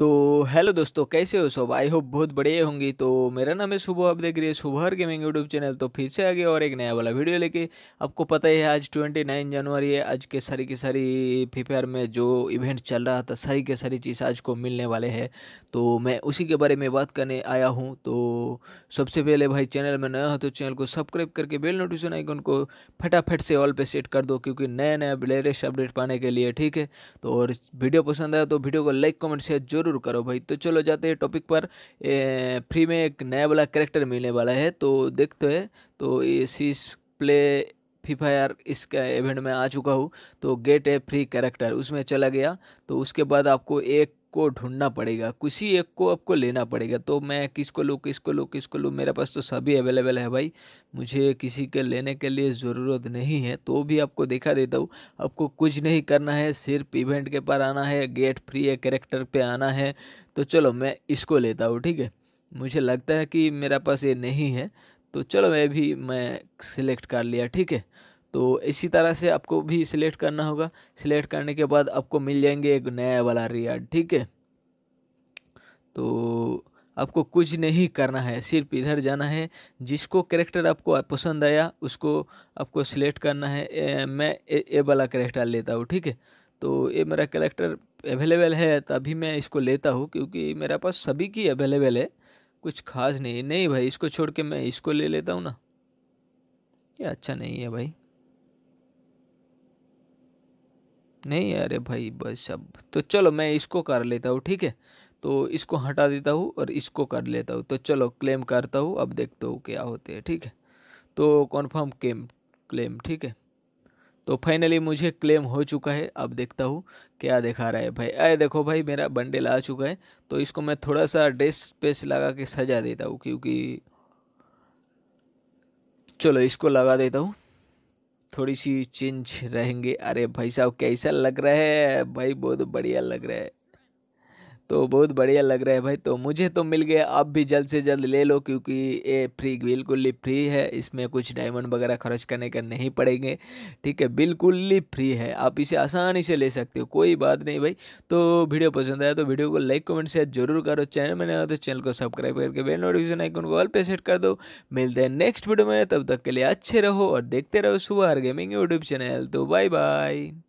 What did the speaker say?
तो हेलो दोस्तों कैसे हो सब आई होप बहुत बढ़िया होंगी तो मेरा नाम है सुबह आप देख रहे हैं सुबह गेमिंग यूट्यूब चैनल तो फिर से आगे और एक नया वाला वीडियो लेके आपको पता ही है आज 29 जनवरी है आज के सारी की सारी फीफेयर में जो इवेंट चल रहा था सारी के सारी चीज़ आज को मिलने वाले हैं तो मैं उसी के बारे में बात करने आया हूँ तो सबसे पहले भाई चैनल में नया हो तो चैनल को सब्सक्राइब करके बेल नोटिफिकेशन आइकन को फटाफट से ऑल पर सेट कर दो क्योंकि नया नया लेटेस्ट अपडेट पाने के लिए ठीक है तो और वीडियो पसंद आया तो वीडियो को लाइक कमेंट शेयर जरूर ज़रूर करो भाई तो चलो जाते हैं टॉपिक पर ए, फ्री में एक नया वाला करेक्टर मिलने वाला है तो देखते हैं तो इस प्ले फ्री फायर इसका इवेंट में आ चुका हूँ तो गेट ए फ्री कैरेक्टर उसमें चला गया तो उसके बाद आपको एक को ढूंढना पड़ेगा किसी एक को आपको लेना पड़ेगा तो मैं किसको लूँ किसको लूँ किसको लूँ मेरे पास तो सभी अवेलेबल है भाई मुझे किसी के लेने के लिए ज़रूरत नहीं है तो भी आपको दिखा देता हूँ आपको कुछ नहीं करना है सिर्फ इवेंट के पार आना है गेट फ्री है करेक्टर पर आना है तो चलो मैं इसको लेता हूँ ठीक है मुझे लगता है कि मेरा पास ये नहीं है तो चलो मैं भी मैं सिलेक्ट कर लिया ठीक है तो इसी तरह से आपको भी सिलेक्ट करना होगा सिलेक्ट करने के बाद आपको मिल जाएंगे एक नया वाला रियाड ठीक है तो आपको कुछ नहीं करना है सिर्फ इधर जाना है जिसको करेक्टर आपको पसंद आया उसको आपको सिलेक्ट करना है ए, मैं ए वाला करेक्टर लेता हूँ ठीक है तो ये मेरा करेक्टर अवेलेबल है तभी मैं इसको लेता हूँ क्योंकि मेरे पास सभी की अवेलेबल है कुछ खास नहीं नहीं भाई इसको छोड़ के मैं इसको ले लेता हूँ ना ये अच्छा नहीं है भाई नहीं अरे भाई बस अब तो चलो मैं इसको कर लेता हूँ ठीक है तो इसको हटा देता हूँ और इसको कर लेता हूँ तो चलो क्लेम करता हूँ अब देखता हूँ क्या होते हैं ठीक है तो कन्फर्म क्लेम क्लेम ठीक है तो फाइनली मुझे क्लेम हो चुका है अब देखता हूँ क्या दिखा रहा है भाई अरे देखो भाई मेरा बंडल आ चुका है तो इसको मैं थोड़ा सा ड्रेस स्पेस लगा के सजा देता हूँ क्योंकि चलो इसको लगा देता हूँ थोड़ी सी चिंच रहेंगे अरे भाई साहब कैसा लग रहा है भाई बहुत बढ़िया लग रहा है तो बहुत बढ़िया लग रहा है भाई तो मुझे तो मिल गया आप भी जल्द से जल्द ले लो क्योंकि ये फ्री बिल्कुल ही फ्री है इसमें कुछ डायमंड वगैरह खर्च करने का नहीं पड़ेंगे ठीक है बिल्कुल ही फ्री है आप इसे आसानी से ले सकते हो कोई बात नहीं भाई तो वीडियो पसंद आया तो वीडियो को लाइक कमेंट शेयर जरूर करो चैनल में आया तो चैनल को सब्सक्राइब करके बेल नोटिफिकेशन आइकन को ऑल पे सेट कर दो मिलते हैं नेक्स्ट वीडियो में तब तक के लिए अच्छे रहो और देखते रहो सुबह गेमिंग यूट्यूब चैनल तो बाय बाय